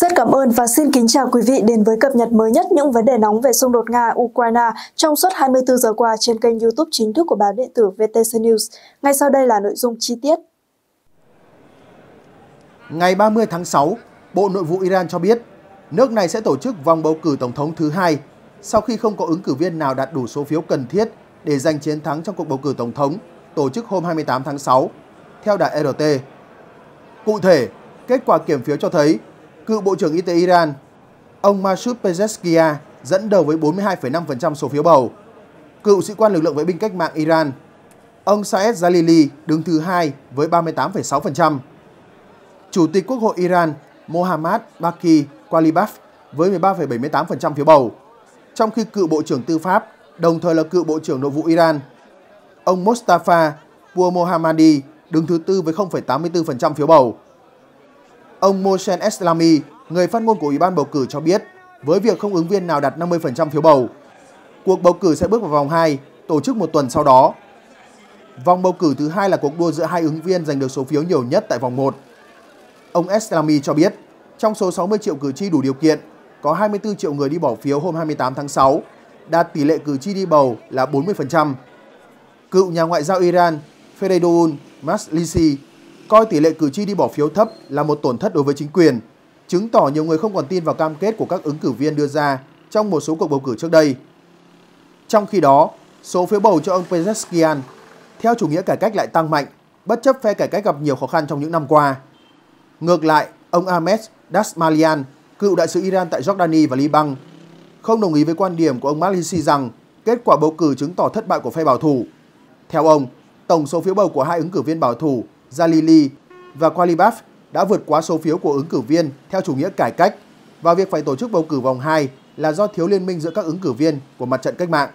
Rất cảm ơn và xin kính chào quý vị đến với cập nhật mới nhất những vấn đề nóng về xung đột Nga-Ukraine trong suốt 24 giờ qua trên kênh youtube chính thức của báo điện tử VTC News. Ngay sau đây là nội dung chi tiết. Ngày 30 tháng 6, Bộ Nội vụ Iran cho biết nước này sẽ tổ chức vòng bầu cử tổng thống thứ hai sau khi không có ứng cử viên nào đạt đủ số phiếu cần thiết để giành chiến thắng trong cuộc bầu cử tổng thống tổ chức hôm 28 tháng 6, theo đài RT. Cụ thể, kết quả kiểm phiếu cho thấy cựu Bộ trưởng Y tế Iran, ông Masoud Pezeshkia dẫn đầu với 42,5% số phiếu bầu. Cựu sĩ quan lực lượng vệ binh cách mạng Iran, ông Saed Jalili đứng thứ hai với 38,6%. Chủ tịch Quốc hội Iran Mohammad Baki Qalibaf với 13,78% phiếu bầu, trong khi cựu Bộ trưởng Tư pháp, đồng thời là cựu Bộ trưởng Nội vụ Iran, ông Mostafa Mohammadi đứng thứ tư với 0,84% phiếu bầu. Ông Mohsen Eslami, người phát ngôn của Ủy ban bầu cử cho biết, với việc không ứng viên nào đạt 50% phiếu bầu, cuộc bầu cử sẽ bước vào vòng 2, tổ chức một tuần sau đó. Vòng bầu cử thứ hai là cuộc đua giữa hai ứng viên giành được số phiếu nhiều nhất tại vòng 1. Ông Eslami cho biết, trong số 60 triệu cử tri đủ điều kiện, có 24 triệu người đi bỏ phiếu hôm 28 tháng 6, đạt tỷ lệ cử tri đi bầu là 40%. Cựu nhà ngoại giao Iran Feredoun Maslisi coi tỷ lệ cử tri đi bỏ phiếu thấp là một tổn thất đối với chính quyền, chứng tỏ nhiều người không còn tin vào cam kết của các ứng cử viên đưa ra trong một số cuộc bầu cử trước đây. Trong khi đó, số phiếu bầu cho ông Pezeskian theo chủ nghĩa cải cách lại tăng mạnh, bất chấp phe cải cách gặp nhiều khó khăn trong những năm qua. Ngược lại, ông Ahmed Dasmalian, cựu đại sứ Iran tại Jordani và Liban, không đồng ý với quan điểm của ông Malisi rằng kết quả bầu cử chứng tỏ thất bại của phe bảo thủ. Theo ông, tổng số phiếu bầu của hai ứng cử viên bảo thủ Zalili và Qualibaf đã vượt quá số phiếu của ứng cử viên theo chủ nghĩa cải cách và việc phải tổ chức bầu cử vòng 2 là do thiếu liên minh giữa các ứng cử viên của mặt trận cách mạng.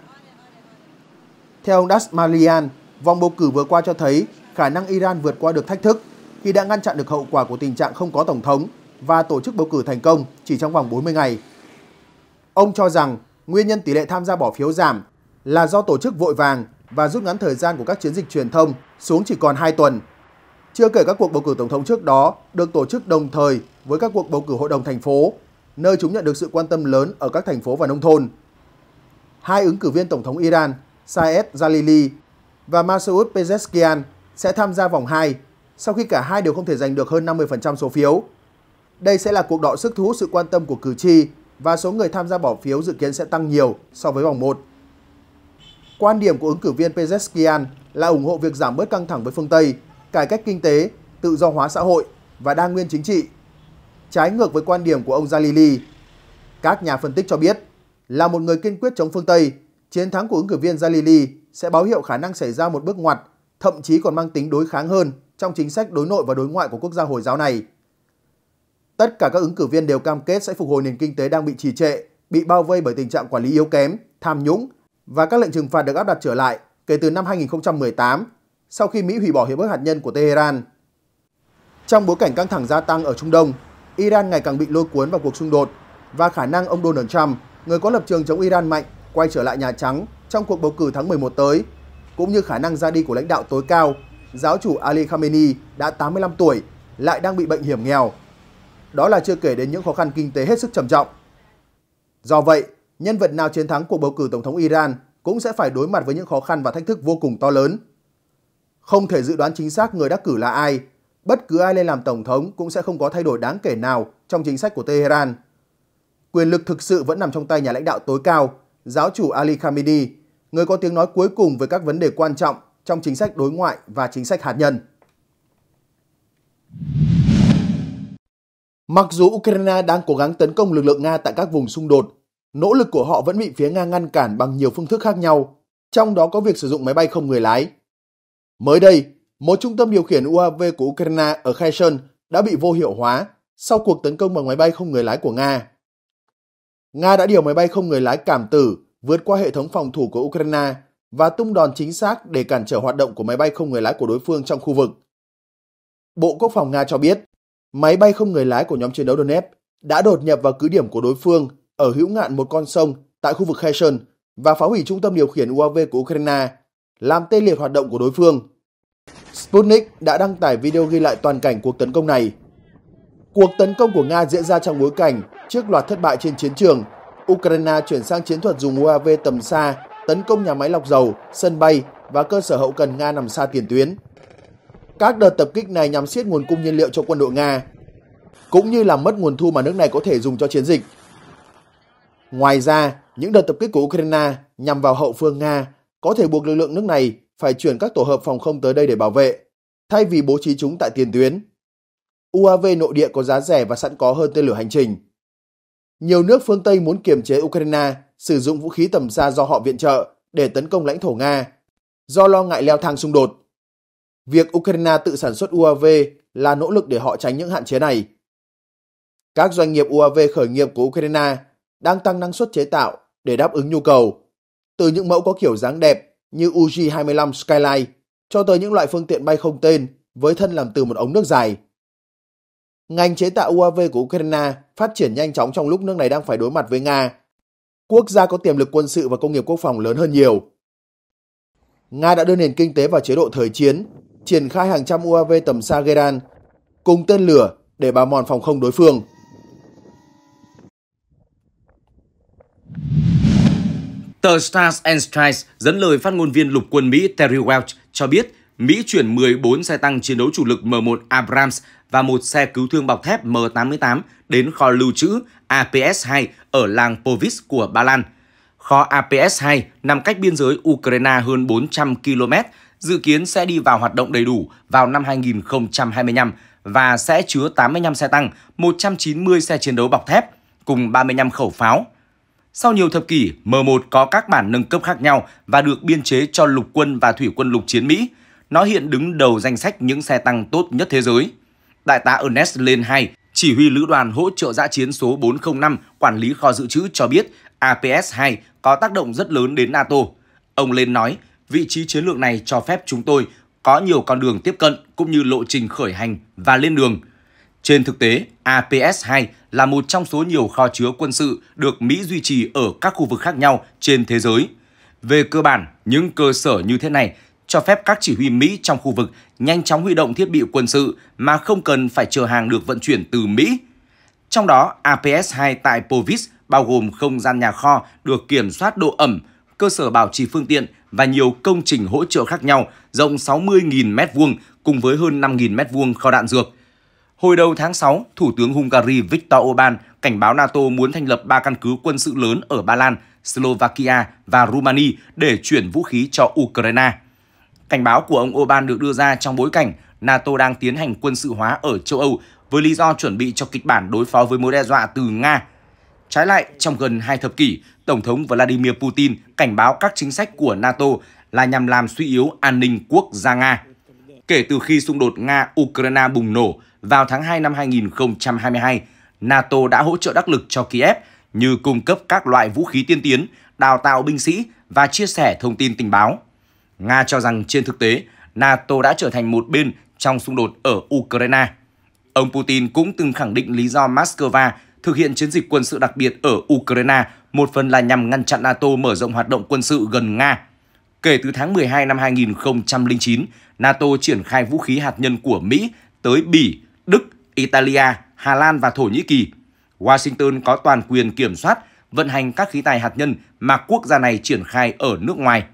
Theo ông Dasmalian, vòng bầu cử vừa qua cho thấy khả năng Iran vượt qua được thách thức khi đã ngăn chặn được hậu quả của tình trạng không có tổng thống và tổ chức bầu cử thành công chỉ trong vòng 40 ngày. Ông cho rằng nguyên nhân tỷ lệ tham gia bỏ phiếu giảm là do tổ chức vội vàng và rút ngắn thời gian của các chiến dịch truyền thông xuống chỉ còn 2 tuần chưa kể các cuộc bầu cử tổng thống trước đó được tổ chức đồng thời với các cuộc bầu cử hội đồng thành phố, nơi chúng nhận được sự quan tâm lớn ở các thành phố và nông thôn. Hai ứng cử viên tổng thống Iran, Saed Jalili và Masoud Pezeshkian sẽ tham gia vòng 2 sau khi cả hai đều không thể giành được hơn 50% số phiếu. Đây sẽ là cuộc đọ sức thu hút sự quan tâm của cử tri và số người tham gia bỏ phiếu dự kiến sẽ tăng nhiều so với vòng 1. Quan điểm của ứng cử viên Pezeshkian là ủng hộ việc giảm bớt căng thẳng với phương Tây cải cách kinh tế, tự do hóa xã hội và đa nguyên chính trị. Trái ngược với quan điểm của ông Galili, các nhà phân tích cho biết là một người kiên quyết chống phương Tây, chiến thắng của ứng cử viên Galili sẽ báo hiệu khả năng xảy ra một bước ngoặt, thậm chí còn mang tính đối kháng hơn trong chính sách đối nội và đối ngoại của quốc gia Hồi giáo này. Tất cả các ứng cử viên đều cam kết sẽ phục hồi nền kinh tế đang bị trì trệ, bị bao vây bởi tình trạng quản lý yếu kém, tham nhũng và các lệnh trừng phạt được áp đặt trở lại kể từ năm 2018 sau khi Mỹ hủy bỏ hiệp ước hạt nhân của Tehran. Trong bối cảnh căng thẳng gia tăng ở Trung Đông, Iran ngày càng bị lôi cuốn vào cuộc xung đột và khả năng ông Donald Trump, người có lập trường chống Iran mạnh, quay trở lại Nhà Trắng trong cuộc bầu cử tháng 11 tới, cũng như khả năng ra đi của lãnh đạo tối cao, giáo chủ Ali Khamenei đã 85 tuổi, lại đang bị bệnh hiểm nghèo. Đó là chưa kể đến những khó khăn kinh tế hết sức trầm trọng. Do vậy, nhân vật nào chiến thắng cuộc bầu cử tổng thống Iran cũng sẽ phải đối mặt với những khó khăn và thách thức vô cùng to lớn. Không thể dự đoán chính xác người đắc cử là ai, bất cứ ai lên làm tổng thống cũng sẽ không có thay đổi đáng kể nào trong chính sách của Tehran. Quyền lực thực sự vẫn nằm trong tay nhà lãnh đạo tối cao, giáo chủ Ali Khamenei, người có tiếng nói cuối cùng về các vấn đề quan trọng trong chính sách đối ngoại và chính sách hạt nhân. Mặc dù Ukraine đang cố gắng tấn công lực lượng Nga tại các vùng xung đột, nỗ lực của họ vẫn bị phía Nga ngăn cản bằng nhiều phương thức khác nhau, trong đó có việc sử dụng máy bay không người lái. Mới đây, một trung tâm điều khiển UAV của Ukraine ở Kherson đã bị vô hiệu hóa sau cuộc tấn công bằng máy bay không người lái của Nga. Nga đã điều máy bay không người lái cảm tử vượt qua hệ thống phòng thủ của Ukraine và tung đòn chính xác để cản trở hoạt động của máy bay không người lái của đối phương trong khu vực. Bộ Quốc phòng Nga cho biết, máy bay không người lái của nhóm chiến đấu Donetsk đã đột nhập vào cứ điểm của đối phương ở hữu ngạn một con sông tại khu vực Kherson và phá hủy trung tâm điều khiển UAV của Ukraine làm tê liệt hoạt động của đối phương. Sputnik đã đăng tải video ghi lại toàn cảnh cuộc tấn công này. Cuộc tấn công của Nga diễn ra trong bối cảnh trước loạt thất bại trên chiến trường, Ukraine chuyển sang chiến thuật dùng UAV tầm xa tấn công nhà máy lọc dầu, sân bay và cơ sở hậu cần Nga nằm xa tiền tuyến. Các đợt tập kích này nhằm siết nguồn cung nhiên liệu cho quân đội Nga, cũng như làm mất nguồn thu mà nước này có thể dùng cho chiến dịch. Ngoài ra, những đợt tập kích của Ukraine nhằm vào hậu phương Nga có thể buộc lực lượng nước này phải chuyển các tổ hợp phòng không tới đây để bảo vệ, thay vì bố trí chúng tại tiền tuyến. UAV nội địa có giá rẻ và sẵn có hơn tên lửa hành trình. Nhiều nước phương Tây muốn kiềm chế Ukraine sử dụng vũ khí tầm xa do họ viện trợ để tấn công lãnh thổ Nga, do lo ngại leo thang xung đột. Việc Ukraine tự sản xuất UAV là nỗ lực để họ tránh những hạn chế này. Các doanh nghiệp UAV khởi nghiệp của Ukraine đang tăng năng suất chế tạo để đáp ứng nhu cầu từ những mẫu có kiểu dáng đẹp như UG25 Skyline cho tới những loại phương tiện bay không tên với thân làm từ một ống nước dài. Ngành chế tạo UAV của Ukraine phát triển nhanh chóng trong lúc nước này đang phải đối mặt với Nga, quốc gia có tiềm lực quân sự và công nghiệp quốc phòng lớn hơn nhiều. Nga đã đưa nền kinh tế vào chế độ thời chiến, triển khai hàng trăm UAV tầm xa Geran cùng tên lửa để bào mòn phòng không đối phương. Tờ Stars and Stripes dẫn lời phát ngôn viên lục quân Mỹ Terry Welch cho biết Mỹ chuyển 14 xe tăng chiến đấu chủ lực M1 Abrams và một xe cứu thương bọc thép M88 đến kho lưu trữ APS-2 ở làng Povis của Ba Lan. Kho APS-2 nằm cách biên giới Ukraine hơn 400 km, dự kiến sẽ đi vào hoạt động đầy đủ vào năm 2025 và sẽ chứa 85 xe tăng, 190 xe chiến đấu bọc thép cùng 35 khẩu pháo, sau nhiều thập kỷ, M1 có các bản nâng cấp khác nhau và được biên chế cho lục quân và thủy quân lục chiến Mỹ. Nó hiện đứng đầu danh sách những xe tăng tốt nhất thế giới. Đại tá Ernest Lên 2, chỉ huy lữ đoàn hỗ trợ giã chiến số 405, quản lý kho dự trữ cho biết APS-2 có tác động rất lớn đến NATO. Ông Lên nói, vị trí chiến lược này cho phép chúng tôi có nhiều con đường tiếp cận cũng như lộ trình khởi hành và lên đường – trên thực tế, APS-2 là một trong số nhiều kho chứa quân sự được Mỹ duy trì ở các khu vực khác nhau trên thế giới. Về cơ bản, những cơ sở như thế này cho phép các chỉ huy Mỹ trong khu vực nhanh chóng huy động thiết bị quân sự mà không cần phải chờ hàng được vận chuyển từ Mỹ. Trong đó, APS-2 tại Povis bao gồm không gian nhà kho được kiểm soát độ ẩm, cơ sở bảo trì phương tiện và nhiều công trình hỗ trợ khác nhau rộng 60.000 m2 cùng với hơn 5.000 m2 kho đạn dược. Hồi đầu tháng 6, Thủ tướng Hungary Viktor Orbán cảnh báo NATO muốn thành lập 3 căn cứ quân sự lớn ở Ba Lan, Slovakia và Romania để chuyển vũ khí cho Ukraine. Cảnh báo của ông Orbán được đưa ra trong bối cảnh NATO đang tiến hành quân sự hóa ở châu Âu với lý do chuẩn bị cho kịch bản đối phó với mối đe dọa từ Nga. Trái lại, trong gần hai thập kỷ, Tổng thống Vladimir Putin cảnh báo các chính sách của NATO là nhằm làm suy yếu an ninh quốc gia Nga kể từ khi xung đột Nga-Ukraine bùng nổ vào tháng 2 năm 2022, NATO đã hỗ trợ đắc lực cho Kiev như cung cấp các loại vũ khí tiên tiến, đào tạo binh sĩ và chia sẻ thông tin tình báo. Nga cho rằng trên thực tế, NATO đã trở thành một bên trong xung đột ở Ukraine. Ông Putin cũng từng khẳng định lý do Moscow thực hiện chiến dịch quân sự đặc biệt ở Ukraine một phần là nhằm ngăn chặn NATO mở rộng hoạt động quân sự gần Nga. Kể từ tháng 12 năm 2009, NATO triển khai vũ khí hạt nhân của Mỹ tới Bỉ, Đức, Italia, Hà Lan và Thổ Nhĩ Kỳ. Washington có toàn quyền kiểm soát, vận hành các khí tài hạt nhân mà quốc gia này triển khai ở nước ngoài.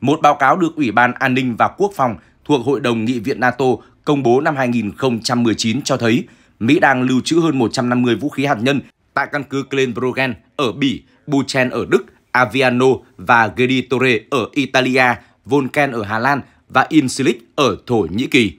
Một báo cáo được Ủy ban An ninh và Quốc phòng thuộc Hội đồng Nghị viện NATO công bố năm 2019 cho thấy Mỹ đang lưu trữ hơn 150 vũ khí hạt nhân tại căn cứ Glenbrogan ở Bỉ, Buchen ở Đức Aviano và Griditore ở Italia, Volken ở Hà Lan và Incilic ở Thổ Nhĩ Kỳ.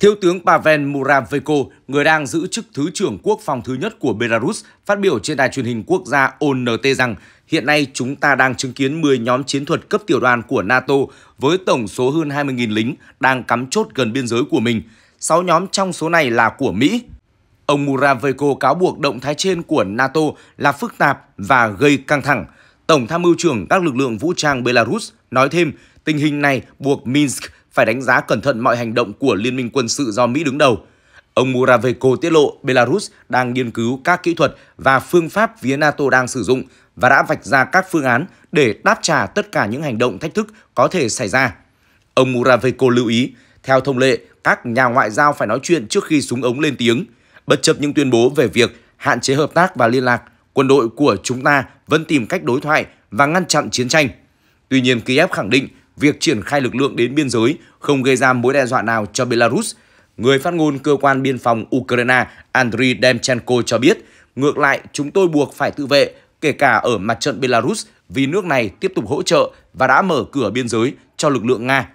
Thiếu tướng Pavel Muraveko, người đang giữ chức Thứ trưởng Quốc phòng thứ nhất của Belarus, phát biểu trên đài truyền hình quốc gia ONT rằng hiện nay chúng ta đang chứng kiến 10 nhóm chiến thuật cấp tiểu đoàn của NATO với tổng số hơn 20.000 lính đang cắm chốt gần biên giới của mình. 6 nhóm trong số này là của Mỹ, Ông Muraveko cáo buộc động thái trên của NATO là phức tạp và gây căng thẳng. Tổng tham mưu trưởng các lực lượng vũ trang Belarus nói thêm, tình hình này buộc Minsk phải đánh giá cẩn thận mọi hành động của Liên minh quân sự do Mỹ đứng đầu. Ông Muraveko tiết lộ Belarus đang nghiên cứu các kỹ thuật và phương pháp phía NATO đang sử dụng và đã vạch ra các phương án để đáp trả tất cả những hành động thách thức có thể xảy ra. Ông Muraveko lưu ý, theo thông lệ, các nhà ngoại giao phải nói chuyện trước khi súng ống lên tiếng – Bất chấp những tuyên bố về việc hạn chế hợp tác và liên lạc, quân đội của chúng ta vẫn tìm cách đối thoại và ngăn chặn chiến tranh. Tuy nhiên, Kiev khẳng định việc triển khai lực lượng đến biên giới không gây ra mối đe dọa nào cho Belarus. Người phát ngôn cơ quan biên phòng Ukraine Andriy Demchenko cho biết, ngược lại, chúng tôi buộc phải tự vệ, kể cả ở mặt trận Belarus, vì nước này tiếp tục hỗ trợ và đã mở cửa biên giới cho lực lượng Nga.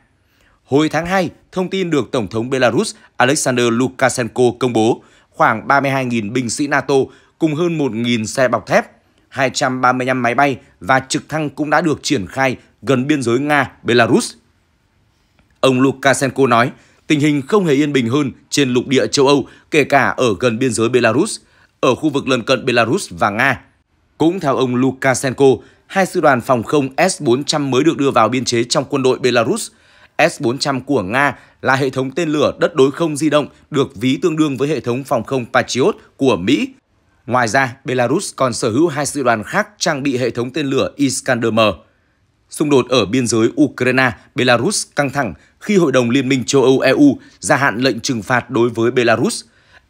Hồi tháng 2, thông tin được Tổng thống Belarus Alexander Lukashenko công bố, khoảng 32.000 binh sĩ NATO cùng hơn 1.000 xe bọc thép, 235 máy bay và trực thăng cũng đã được triển khai gần biên giới Nga-Belarus. Ông Lukashenko nói, tình hình không hề yên bình hơn trên lục địa châu Âu, kể cả ở gần biên giới Belarus, ở khu vực lân cận Belarus và Nga. Cũng theo ông Lukashenko, hai sư đoàn phòng không S-400 mới được đưa vào biên chế trong quân đội Belarus. S-400 của Nga là hệ thống tên lửa đất đối không di động được ví tương đương với hệ thống phòng không Patriot của Mỹ. Ngoài ra, Belarus còn sở hữu hai sư đoàn khác trang bị hệ thống tên lửa Iskander-M. Xung đột ở biên giới Ukraine, Belarus căng thẳng khi Hội đồng Liên minh châu Âu EU gia hạn lệnh trừng phạt đối với Belarus.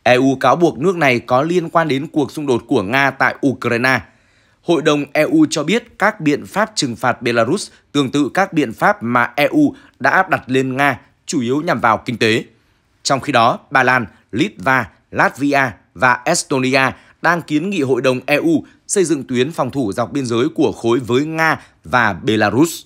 EU cáo buộc nước này có liên quan đến cuộc xung đột của Nga tại Ukraine. Hội đồng EU cho biết các biện pháp trừng phạt Belarus tương tự các biện pháp mà EU đã áp đặt lên Nga chủ yếu nhằm vào kinh tế. Trong khi đó, Ba Lan, Litva, Latvia và Estonia đang kiến nghị Hội đồng EU xây dựng tuyến phòng thủ dọc biên giới của khối với Nga và Belarus.